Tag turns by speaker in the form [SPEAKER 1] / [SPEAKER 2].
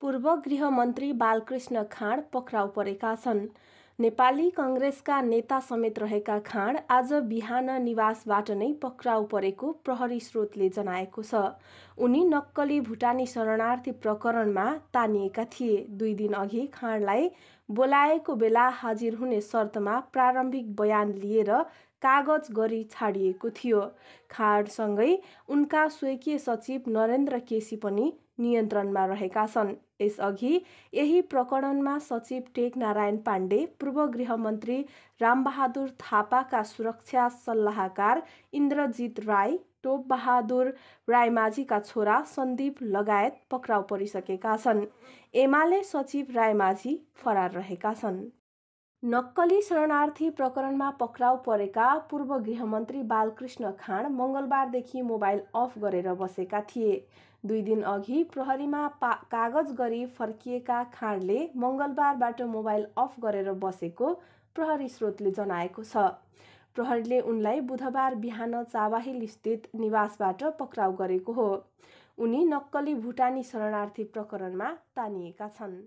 [SPEAKER 1] पूर्व गृहमन्त्री बालकृष्ण खाँड पक्राउ परेका छन् नेपाली कङ्ग्रेसका नेता समेत रहेका खाँड आज बिहान निवासबाट नै पक्राउ परेको प्रहरी स्रोतले जनाएको छ उनी नक्कली भुटानी शरणार्थी प्रकरणमा तानिएका थिए दुई दिन अघि खाँडलाई बोलाएको बेला हाजिर हुने शर्तमा प्रारम्भिक बयान लिएर कागज गरी छाडिएको थियो खाँडसँगै उनका स्वकीय सचिव नरेन्द्र केसी पनि नियन्त्रणमा रहेका छन् यसअघि यही प्रकरणमा सचिव टेक नारायण पाण्डे पूर्व गृहमन्त्री रामबहादुर थापाका सुरक्षा सल्लाहकार इन्द्रजित राई टोपबहादुर रायमाझीका छोरा सन्दीप लगायत पक्राउ परिसकेका छन् एमाले सचिव रायमाझी फरार रहेका छन् नक्कली शरणार्थी प्रकरणमा पक्राउ परेका पूर्व गृहमन्त्री बालकृष्ण खाँड मङ्गलबारदेखि मोबाइल अफ गरेर बसेका थिए दुई दिन अघि प्रहरीमा पा कागज गरी फर्किएका खाँडले मङ्गलबारबाट मोबाइल अफ गरेर बसेको प्रहरी स्रोतले जनाएको छ प्रहरीले उनलाई बुधबार बिहान स्थित निवासबाट पक्राउ गरेको हो उनी नक्कली भुटानी शरणार्थी प्रकरणमा तानिएका छन्